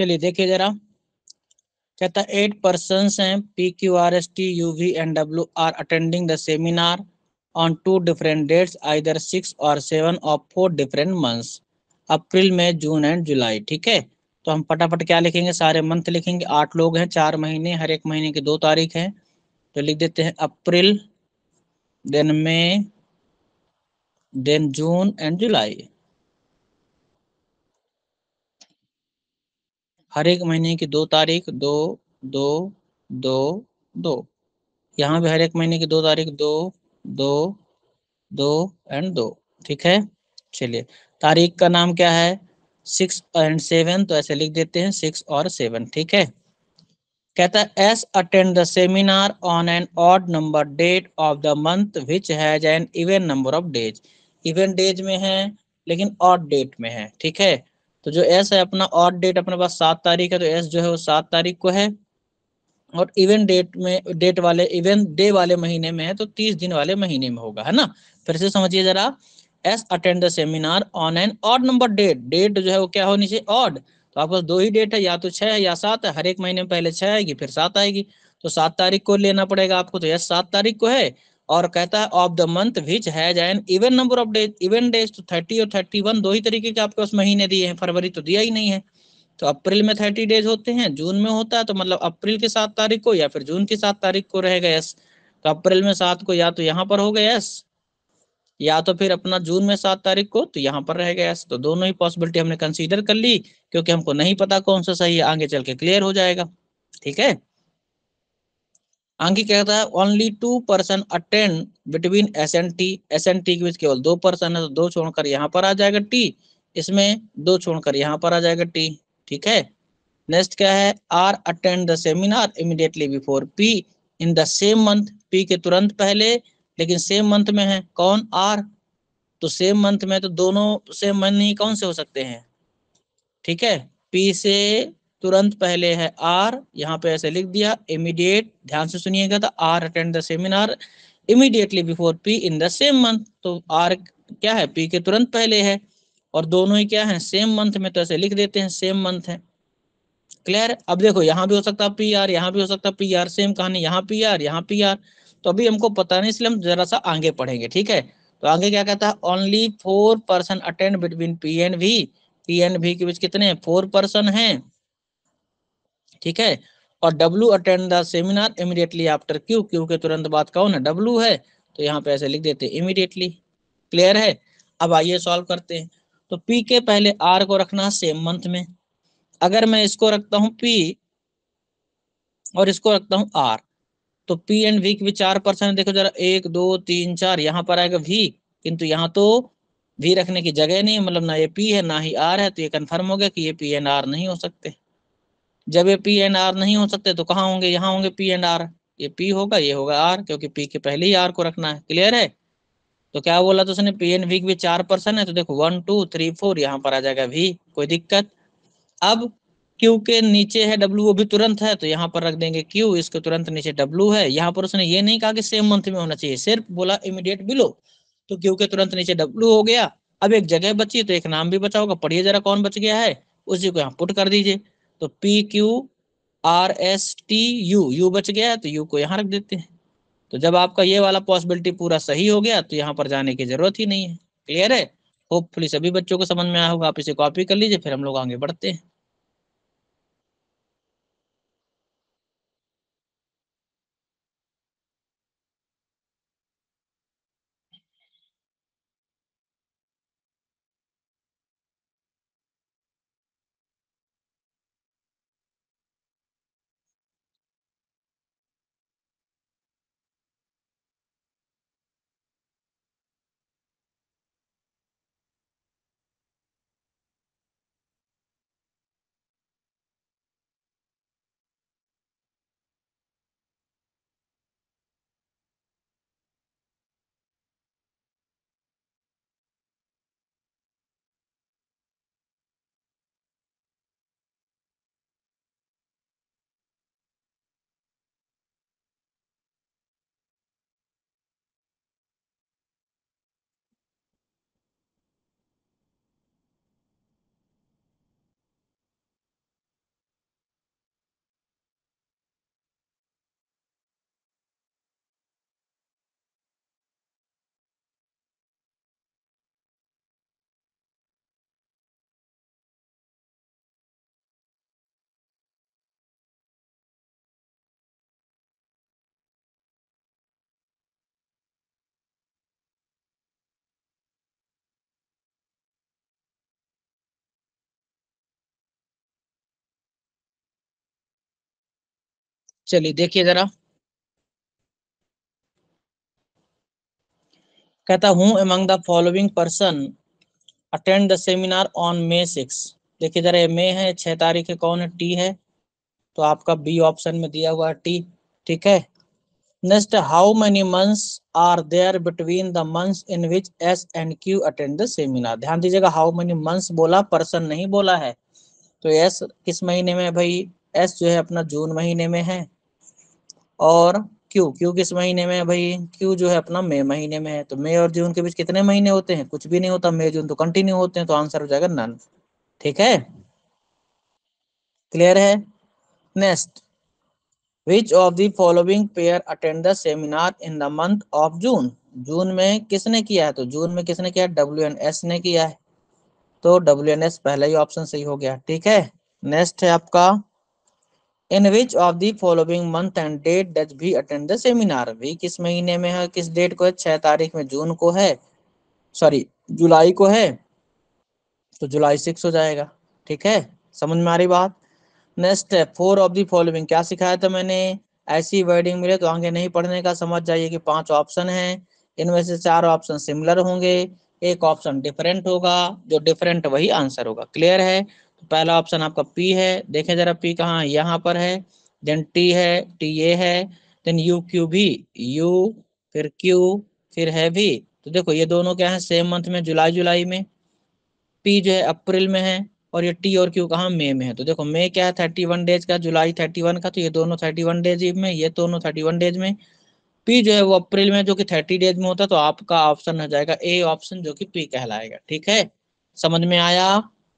चलिए देखिए जरा कहता एट पर्सन हैं P Q R S T U V and W are attending the seminar on two different dates either six or seven of four different months April May June and जुलाई ठीक है तो हम फटाफट क्या लिखेंगे सारे month लिखेंगे आठ लोग हैं चार महीने हर एक महीने की दो तारीख है तो लिख देते हैं April then May then June and July हर एक महीने की दो तारीख दो दो दो दो यहाँ भी हर एक महीने की दो तारीख दो दो दो एंड दो ठीक है चलिए तारीख का नाम क्या है सिक्स एंड सेवन तो ऐसे लिख देते हैं सिक्स और सेवन ठीक है कहता है S attend the seminar on an odd number date of the month which has an event number of days even days में है लेकिन ऑड डेट में है ठीक है तो जो एस है अपना और डेट अपने पास सात तारीख है तो एस जो है वो सात तारीख को है और इवेंट डेट में डेट वाले इवेंट डे वाले महीने में है तो तीस दिन वाले महीने में होगा है ना फिर से समझिए जरा S attend the seminar on an odd number date date जो है वो क्या होनी चाहिए ऑड तो आपके पास दो ही डेट है या तो छह है या सात है हर एक महीने में पहले छह आएगी फिर सात आएगी तो सात तारीख को लेना पड़ेगा आपको तो यस सात तारीख को है और कहता है of the month which has an even number of days even days तो थर्टी और थर्टी वन दो ही तरीके के आपके पास महीने दिए हैं फरवरी तो दिया ही नहीं है तो अप्रैल में थर्टी डेज होते हैं जून में होता है तो मतलब अप्रैल की सात तारीख को या फिर जून की सात तारीख को रहेगा यस तो अप्रैल में सात को या तो यहाँ पर होगा यस या तो फिर अपना जून में सात तारीख को तो यहाँ पर रहेगा यस तो दोनों ही पॉसिबिलिटी हमने कंसिडर कर ली क्योंकि हमको नहीं पता कौन सा सही है आगे चल के क्लियर हो जाएगा ठीक है आंकी कहता है only two person attend between S N T S N T के बीच केवल दो पर्सन है तो दो छोड़कर यहाँ पर आ जाएगा टी इसमें दो छोड़कर यहाँ पर आ जाएगा टी ठीक है नेक्स्ट क्या है R attend the seminar immediately before P in the same month P के तुरंत पहले लेकिन सेम मंथ में है कौन आर तो सेम मंथ में तो दोनों सेम मंथ ही कौन से हो सकते हैं ठीक है पी से तुरंत पहले है आर यहाँ पे ऐसे लिख दिया इमीडिएट ध्यान से सुनिएगा तो R attend the seminar immediately before P in the same month तो आर क्या है पी के तुरंत पहले है और दोनों ही क्या है सेम मंथ में तो ऐसे लिख देते हैं सेम मंथ है क्लियर अब देखो यहाँ भी हो सकता है पी आर यहाँ भी हो सकता है पी आर सेम कहानी यहाँ पी आर यहाँ पी आर तो अभी हमको पता नहीं इसलिए हम जरा सा आगे पढ़ेंगे ठीक है तो आगे क्या कहता है only four person attend between P and V P and V के बीच कितने फोर पर्सन है ठीक है और W attend the seminar immediately after Q Q के तुरंत बाद कौन है डब्ल्यू है तो यहाँ पे ऐसे लिख देते इमीडिएटली क्लियर है अब आइए सॉल्व करते हैं तो पी के पहले आर को रखना है सेम मंथ में अगर मैं इसको रखता हूँ पी और इसको रखता हूँ आर तो पी एंड वी के चार परसेंट देखो जरा एक दो तीन चार यहाँ पर आएगा वी किंतु यहाँ तो वी रखने की जगह नहीं मतलब ना ये पी है ना ही आर है तो ये कन्फर्म हो गया कि ये पी एंड आर नहीं हो सकते जब ये पी एंड आर नहीं हो सकते तो कहाँ होंगे यहाँ होंगे पी एंड आर ये पी होगा ये होगा आर क्योंकि पी के पहले ही आर को रखना है क्लियर है तो क्या बोला तो उसने पी एंड वी भी चार पर्सन है तो देखो वन टू थ्री फोर यहाँ पर आ जाएगा वी कोई दिक्कत अब क्यू के नीचे है डब्ल्यू वो भी तुरंत है तो यहाँ पर रख देंगे क्यू इसके तुरंत नीचे डब्ल्यू है यहाँ पर उसने ये नहीं कहा कि सेम मंथ में होना चाहिए सिर्फ बोला इमीडिएट बिलो तो क्यू के तुरंत नीचे डब्ल्यू हो गया अब एक जगह बची तो एक नाम भी बचा होगा पढ़िए जरा कौन बच गया है उसी को यहाँ पुट कर दीजिए तो P Q R S T U U बच गया है तो यू को यहाँ रख देते हैं तो जब आपका ये वाला पॉसिबिलिटी पूरा सही हो गया तो यहाँ पर जाने की जरूरत ही नहीं है क्लियर है होपफुली सभी बच्चों को समझ में आया होगा आप इसे कॉपी कर लीजिए फिर हम लोग आगे बढ़ते हैं चलिए देखिए जरा कहता हूं among the following person attend the seminar on May six देखिए जरा ये मे है छह तारीख है कौन है टी है तो आपका बी ऑप्शन में दिया हुआ टी ठीक है next how many months are there between the months in which S and Q attend the seminar ध्यान दीजिएगा हाउ मेनी मंथ्स बोला पर्सन नहीं बोला है तो एस किस महीने में भाई एस जो है अपना जून महीने में है और क्यू क्यू किस महीने में है भाई क्यू जो है अपना मई महीने में है तो मई और जून के बीच कितने महीने होते हैं कुछ भी नहीं होता मई जून तो कंटिन्यू होते हैं तो आंसर हो जाएगा नन ठीक है क्लियर है next which of the following pair attend the seminar in the month of June June में किसने किया है तो जून में किसने किया डब्ल्यू एन एस ने किया है तो डब्ल्यू एन एस पहला ही ऑप्शन सही हो गया ठीक है नेक्स्ट है आपका in which of the following month and date does V attend the seminar V किस महीने में है किस डेट को है छह तारीख में जून को है सॉरी जुलाई को है तो जुलाई सिक्स हो जाएगा ठीक है समझ में आ रही बात नेक्स्ट है फोर ऑफ दी फॉलोइंग क्या सिखाया था मैंने ऐसी वर्डिंग मिले तो आगे नहीं पढ़ने का समझ जाइए कि पांच ऑप्शन है इनमें से चार ऑप्शन सिमिलर होंगे एक ऑप्शन डिफरेंट होगा जो डिफरेंट वही आंसर होगा क्लियर है तो पहला ऑप्शन आपका पी है देखें जरा पी कहा यहाँ पर है देन टी है टी ए है then U Q V U फिर क्यू फिर है भी तो देखो ये दोनों क्या है सेम मंथ में जुलाई जुलाई में पी जो है अप्रैल में है और ये टी और क्यू कहा मई में है तो देखो मई क्या है थर्टी वन डेज का जुलाई थर्टी वन का तो ये दोनों थर्टी वन डेज में ये दोनों थर्टी वन डेज में पी जो है वो अप्रैल में जो कि थर्टी डेज में होता है तो आपका ऑप्शन हो जाएगा ए ऑप्शन जो कि पी कहलाएगा ठीक है समझ में आया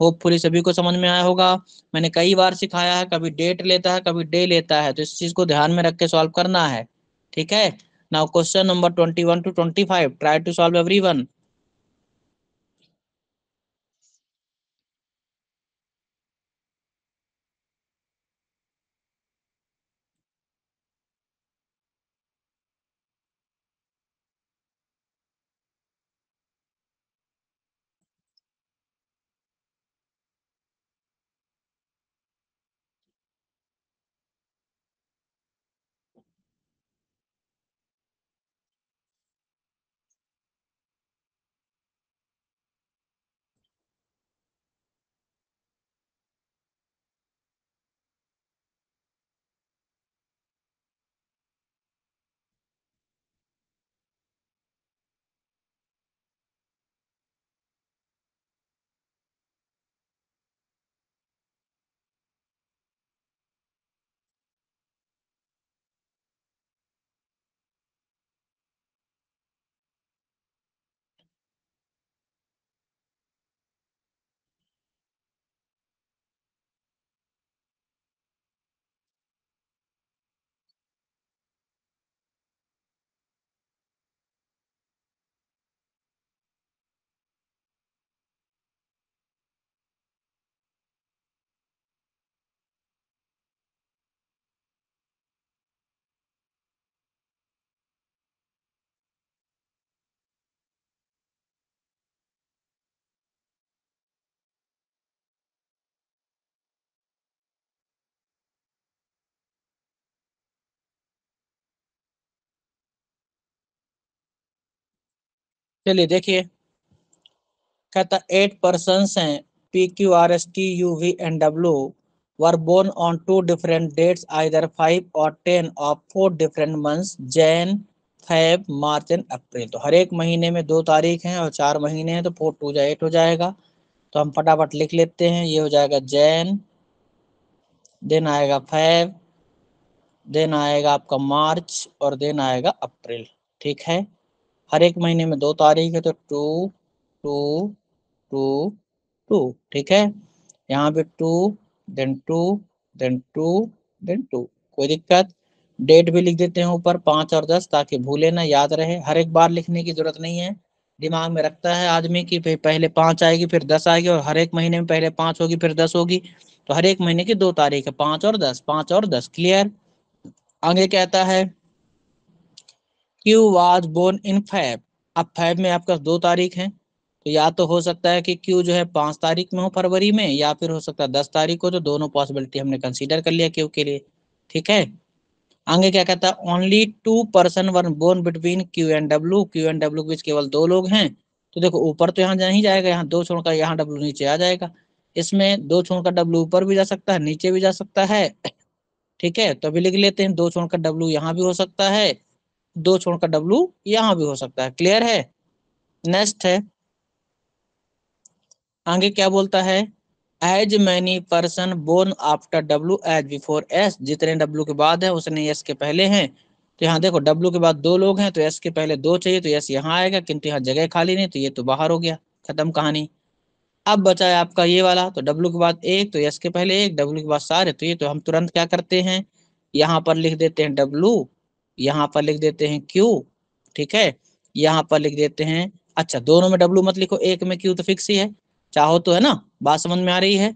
होपफुली सभी को समझ में आया होगा मैंने कई बार सिखाया है कभी डेट लेता है कभी डे लेता है तो इस चीज को ध्यान में रख के सॉल्व करना है ठीक है now question number twenty one to twenty five try to solve every one चलिए देखिए कहता एट पर्सन हैं P Q R S T U V and W were born on two different dates either five or ten of four different months Jan Feb March and April तो हर एक महीने में दो तारीख हैं और चार महीने हैं तो फोर टू जा एट हो जाएगा तो हम फटाफट लिख लेते हैं ये हो जाएगा जैन देन आएगा फेब देन आएगा आपका मार्च और देन आएगा अप्रैल ठीक है हर एक महीने में दो तारीख है तो टू टू टू टू ठीक है यहाँ पे two then two then two then two कोई दिक्कत डेट भी लिख देते हैं ऊपर पाँच और दस ताकि भूले ना याद रहे हर एक बार लिखने की जरूरत नहीं है दिमाग में रखता है आदमी की पहले पाँच आएगी फिर दस आएगी और हर एक महीने में पहले पाँच होगी फिर दस होगी तो हर एक महीने की दो तारीख है पाँच और दस पाँच और दस क्लियर आगे कहता है Q was born in Feb अब फैब में आपका दो तारीख है तो या तो हो सकता है कि क्यू जो है पांच तारीख में हो फरवरी में या फिर हो सकता है दस तारीख हो तो दोनों पॉसिबिलिटी हमने कंसीडर कर लिया क्यू के लिए ठीक है आगे क्या कहता है only two person one born between Q and W Q and W के बीच केवल दो लोग हैं तो देखो ऊपर तो यहाँ नहीं जाएगा यहाँ दो छोड़कर यहाँ डब्ल्यू नीचे आ जाएगा इसमें दो छोड़कर डब्ल्यू ऊपर भी जा सकता है नीचे भी जा सकता है ठीक है तो अभी लिख लेते हैं दो छोड़कर डब्ल्यू यहाँ भी हो सकता है दो छोड़ का डब्लू यहां भी हो सकता है क्लियर है नेक्स्ट है आगे क्या बोलता है as many person born after W as before S जितने डब्ल्यू के बाद है उसने एस के पहले हैं तो यहाँ देखो डब्ल्यू के बाद दो लोग हैं तो एस के पहले दो चाहिए तो एस यहाँ आएगा किंतु यहाँ जगह खाली नहीं तो ये तो बाहर हो गया खत्म कहानी अब बचा है आपका ये वाला तो डब्ल्यू के बाद एक तो एस के पहले एक डब्ल्यू के बाद सारे तो ये तो हम तुरंत क्या करते हैं यहाँ पर लिख देते हैं डब्लू यहाँ पर लिख देते हैं क्यू ठीक है यहाँ पर लिख देते हैं अच्छा दोनों में डब्ल्यू मत लिखो एक में क्यू तो फिक्स ही है चाहो तो है ना बात समझ में आ रही है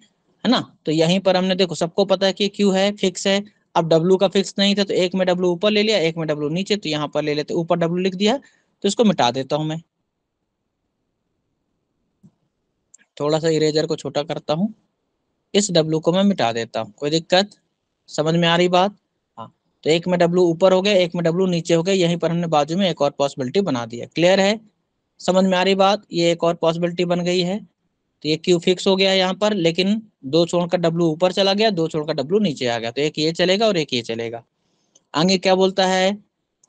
है ना तो यहीं पर हमने देखो सबको पता है कि क्यू है फिक्स है अब डब्ल्यू का फिक्स नहीं था तो एक में डब्ल्यू ऊपर ले लिया एक में डब्ल्यू नीचे तो यहाँ पर ले लेते ऊपर डब्ल्यू लिख दिया तो इसको मिटा देता हूं मैं थोड़ा सा इरेजर को छोटा करता हूँ इस डब्ल्यू को मैं मिटा देता हूँ कोई दिक्कत समझ में आ रही बात तो एक में डब्लू ऊपर हो गया एक में डब्लू नीचे हो गया यहीं पर हमने बाजू में एक और पॉसिबिलिटी बना दिया क्लियर है समझ में आ रही बात ये एक और पॉसिबिलिटी बन गई है तो ये क्यू फिक्स हो गया यहाँ पर लेकिन दो छोड़ का डब्ल्यू ऊपर चला गया दो छोड़ का डब्ल्यू नीचे आ गया तो एक ये चलेगा और एक ये चलेगा आगे क्या बोलता है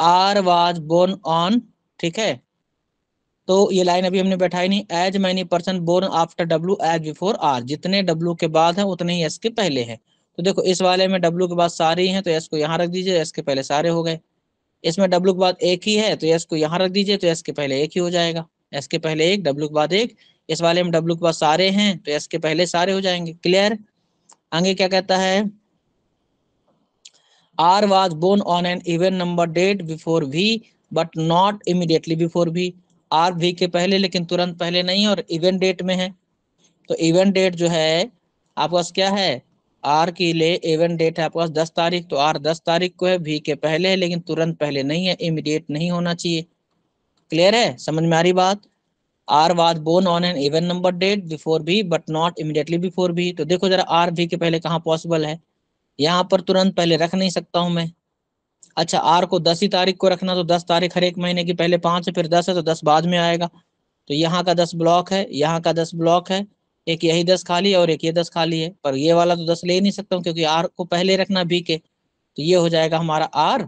आर वाज बोर्न ऑन ठीक है तो ये लाइन अभी हमने बैठाई नहीं as many person born after W as before R जितने डब्ल्यू के बाद है उतने ही एस के पहले है तो देखो इस वाले में डब्ल्यू के बाद सारे हैं तो एस को यहाँ रख दीजिए एस के पहले सारे हो गए इसमें डब्ल्यू के बाद एक ही है तो एस को यहाँ रख दीजिए तो एस के पहले एक ही हो जाएगा एस के पहले एक डब्ल्यू के बाद एक इस वाले में डब्ल्यू के बाद सारे हैं तो एस के पहले सारे हो जाएंगे क्लियर आगे क्या कहता है R was born on an even number date before V but not immediately before V R V के पहले लेकिन तुरंत पहले नहीं और इवेंट डेट में है तो इवेंट डेट जो है आपके पास क्या है आर की ले इवेंट डेट है आपके पास दस तारीख तो आर दस तारीख को है भी के पहले है लेकिन तुरंत पहले नहीं है इमीडिएट नहीं होना चाहिए क्लियर है समझ में आ रही बात R was born on an event number date before V but not immediately before V तो देखो जरा आर भी के पहले कहाँ पॉसिबल है यहाँ पर तुरंत पहले रख नहीं सकता हूँ मैं अच्छा आर को दस ही तारीख को रखना तो दस तारीख हर एक महीने की पहले पाँच है फिर दस है तो दस बाद में आएगा तो यहाँ का दस ब्लॉक है यहाँ का दस ब्लॉक है एक यही दस खाली है और एक ये दस खाली है पर ये वाला तो दस ले नहीं सकता हूँ क्योंकि आर को पहले रखना भी के तो ये हो जाएगा हमारा आर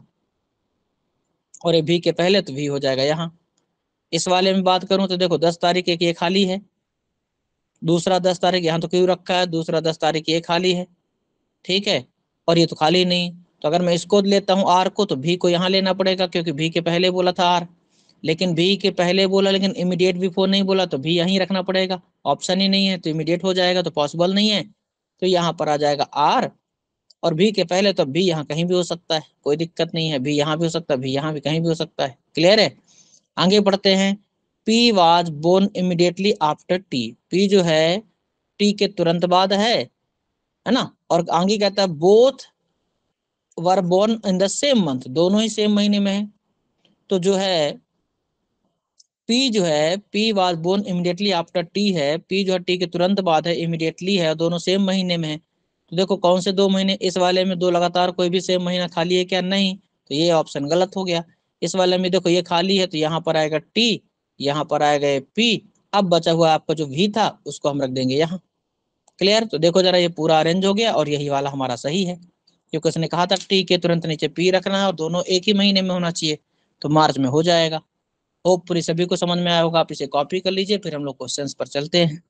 और ये भी के पहले तो भी हो जाएगा यहाँ इस वाले में बात करूं तो देखो दस तारीख एक ये खाली है दूसरा दस तारीख यहाँ तो क्यों रखा है दूसरा दस तारीख ये खाली है ठीक है और ये तो खाली नहीं तो अगर मैं इसको लेता हूँ आर को तो भी को यहाँ लेना पड़ेगा क्योंकि भी के पहले बोला था आर लेकिन भी के पहले बोला लेकिन इमीडिएट बिफोर नहीं बोला तो भी यहीं रखना पड़ेगा ऑप्शन ही नहीं है तो इमीडिएट हो जाएगा तो पॉसिबल नहीं है तो यहाँ पर आ जाएगा आर और भी के पहले तो भी यहाँ कहीं भी हो सकता है कोई दिक्कत नहीं है भी यहाँ भी हो सकता है भी यहाँ भी कहीं भी हो सकता है क्लियर है आगे बढ़ते हैं P was born immediately after T P जो है टी के तुरंत बाद है है ना और आगे कहता है both were born in the same month दोनों ही सेम महीने में है तो जो है पी जो है P was born immediately after T है पी जो है टी के तुरंत बाद है इमिडिएटली है दोनों सेम महीने में है तो देखो कौन से दो महीने इस वाले में दो लगातार कोई भी सेम महीना खाली है क्या नहीं तो ये ऑप्शन गलत हो गया इस वाले में देखो ये खाली है तो यहाँ पर आएगा टी यहाँ पर आएगा पी अब बचा हुआ आपका जो वी था उसको हम रख देंगे यहाँ क्लियर तो देखो जरा ये पूरा अरेंज हो गया और यही वाला हमारा सही है क्योंकि उसने कहा था टी के तुरंत नीचे पी रखना है और दोनों एक ही महीने में होना चाहिए तो मार्च में हो जाएगा होप पूरी सभी को समझ में आया होगा आप इसे कॉपी कर लीजिए फिर हम लोग क्वेश्चन पर चलते हैं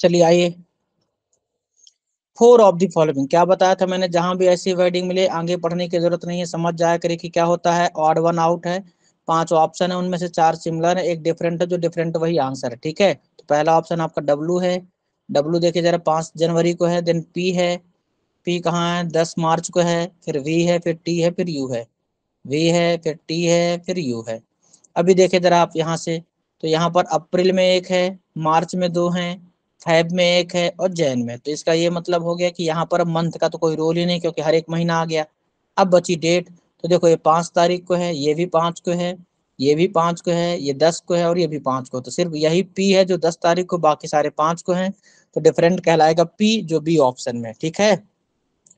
चलिए आइए फोर ऑफ दी फॉलोइंग क्या बताया था मैंने जहां भी ऐसी वर्डिंग मिले आगे पढ़ने की जरूरत नहीं है समझ जाया करे कि क्या होता है ऑड वन आउट है पांच ऑप्शन है उनमें से चार सिमिलर है एक डिफरेंट है जो डिफरेंट वही आंसर है ठीक है तो पहला ऑप्शन आपका डब्लू है डब्लू देखिए जरा पांच जनवरी को है देन पी है पी कहाँ है दस मार्च को है फिर वी है फिर टी है फिर यू है वी है फिर टी है फिर यू है अभी देखे जरा आप यहाँ से तो यहाँ पर अप्रैल में एक है मार्च में दो हैं फैब में एक है और जैन में तो इसका ये मतलब हो गया कि यहाँ पर मंथ का तो कोई रोल ही नहीं क्योंकि हर एक महीना आ गया अब बची डेट तो देखो ये पांच तारीख को है ये भी पांच को है ये भी पांच को है ये दस को है और ये भी पांच को तो सिर्फ यही पी है जो दस तारीख को बाकी सारे पांच को है तो डिफरेंट कहलाएगा पी जो बी ऑप्शन में ठीक है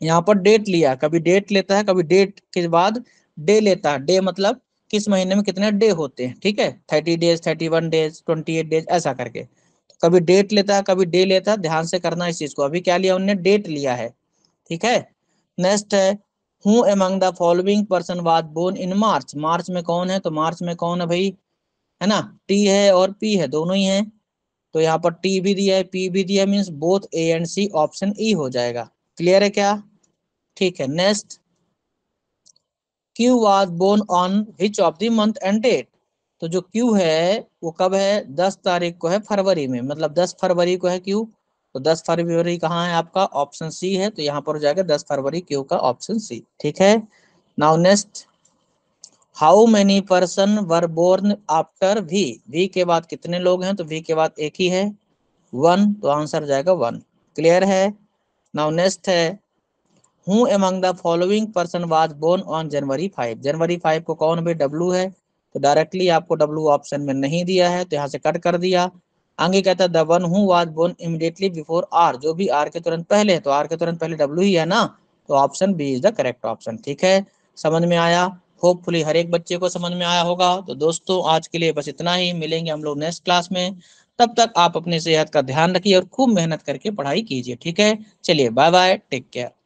यहाँ पर डेट लिया कभी डेट लेता है कभी डेट के बाद डे लेता है डे मतलब किस महीने में कितने डे होते हैं ठीक है thirty days thirty one days twenty eight days ऐसा करके कभी डेट लेता है कभी डे लेता है ध्यान से करना इस चीज को अभी क्या लिया उनने डेट लिया है ठीक है नेक्स्ट है who among the following person was born in March March में कौन है तो मार्च में कौन है भाई है ना टी है और पी है दोनों ही है तो यहाँ पर टी भी दिया है पी भी दिया means both A and C option E हो जाएगा क्लियर है क्या ठीक है next Q was born on which of the month and date तो जो क्यू है वो कब है दस तारीख को है फरवरी में मतलब दस फरवरी को है क्यू तो दस फरवरी कहाँ है आपका ऑप्शन सी है तो यहाँ पर हो जाएगा दस फरवरी क्यू का ऑप्शन सी ठीक है now next how many person were born after V V के बाद कितने लोग हैं तो वी के बाद एक ही है वन तो आंसर जाएगा वन क्लियर है नाउ नेक्स्ट है who among the following person was born on January five January five को कौन भी डब्लू है तो डायरेक्टली आपको डब्ल्यू ऑप्शन में नहीं दिया है तो यहाँ से कट कर दिया आगे कहता है the one who was born immediately before R जो भी आर के तुरंत पहले तो आर के तुरंत पहले डब्ल्यू ही है ना तो option B is the correct option ठीक है समझ में आया होपफुली हर एक बच्चे को समझ में आया होगा तो दोस्तों आज के लिए बस इतना ही मिलेंगे हम लोग नेक्स्ट क्लास में तब तक आप अपनी सेहत का ध्यान रखिए और खूब मेहनत करके पढ़ाई कीजिए ठीक है चलिए बाय बाय टेक केयर